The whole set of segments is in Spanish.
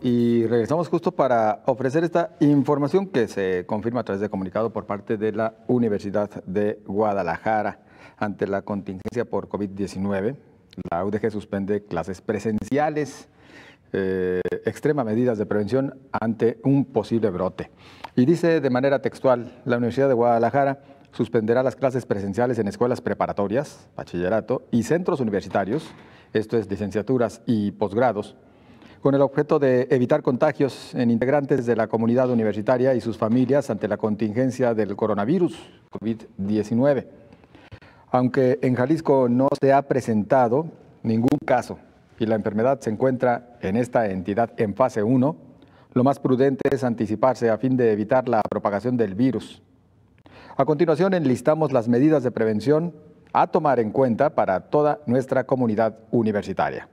Y regresamos justo para ofrecer esta información que se confirma a través de comunicado por parte de la Universidad de Guadalajara. Ante la contingencia por COVID-19, la UDG suspende clases presenciales, eh, extrema medidas de prevención ante un posible brote. Y dice de manera textual, la Universidad de Guadalajara suspenderá las clases presenciales en escuelas preparatorias, bachillerato y centros universitarios, esto es licenciaturas y posgrados, con el objeto de evitar contagios en integrantes de la comunidad universitaria y sus familias ante la contingencia del coronavirus COVID-19. Aunque en Jalisco no se ha presentado ningún caso y la enfermedad se encuentra en esta entidad en fase 1, lo más prudente es anticiparse a fin de evitar la propagación del virus. A continuación enlistamos las medidas de prevención a tomar en cuenta para toda nuestra comunidad universitaria.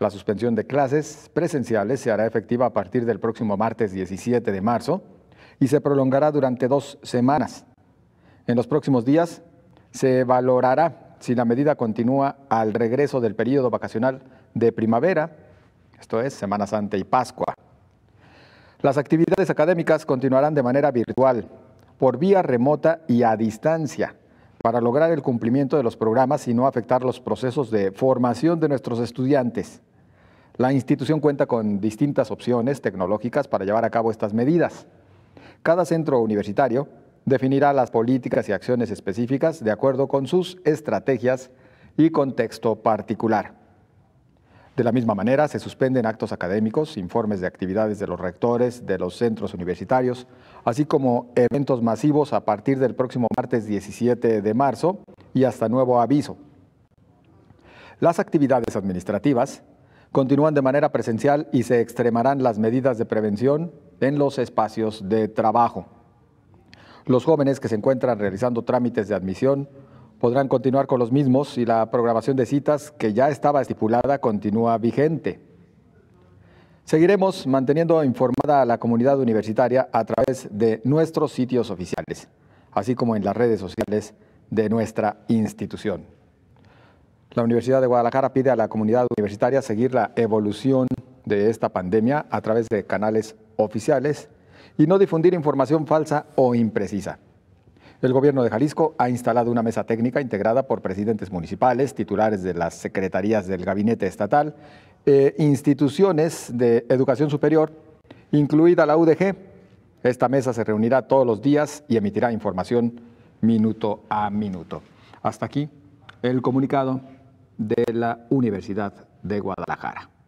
La suspensión de clases presenciales se hará efectiva a partir del próximo martes 17 de marzo y se prolongará durante dos semanas. En los próximos días se valorará si la medida continúa al regreso del periodo vacacional de primavera, esto es Semana Santa y Pascua. Las actividades académicas continuarán de manera virtual, por vía remota y a distancia, para lograr el cumplimiento de los programas y no afectar los procesos de formación de nuestros estudiantes. La institución cuenta con distintas opciones tecnológicas para llevar a cabo estas medidas. Cada centro universitario definirá las políticas y acciones específicas de acuerdo con sus estrategias y contexto particular. De la misma manera, se suspenden actos académicos, informes de actividades de los rectores, de los centros universitarios, así como eventos masivos a partir del próximo martes 17 de marzo y hasta nuevo aviso. Las actividades administrativas continúan de manera presencial y se extremarán las medidas de prevención en los espacios de trabajo. Los jóvenes que se encuentran realizando trámites de admisión podrán continuar con los mismos y la programación de citas que ya estaba estipulada continúa vigente. Seguiremos manteniendo informada a la comunidad universitaria a través de nuestros sitios oficiales, así como en las redes sociales de nuestra institución. La Universidad de Guadalajara pide a la comunidad universitaria seguir la evolución de esta pandemia a través de canales oficiales y no difundir información falsa o imprecisa. El gobierno de Jalisco ha instalado una mesa técnica integrada por presidentes municipales, titulares de las secretarías del gabinete estatal, e instituciones de educación superior, incluida la UDG. Esta mesa se reunirá todos los días y emitirá información minuto a minuto. Hasta aquí el comunicado de la Universidad de Guadalajara.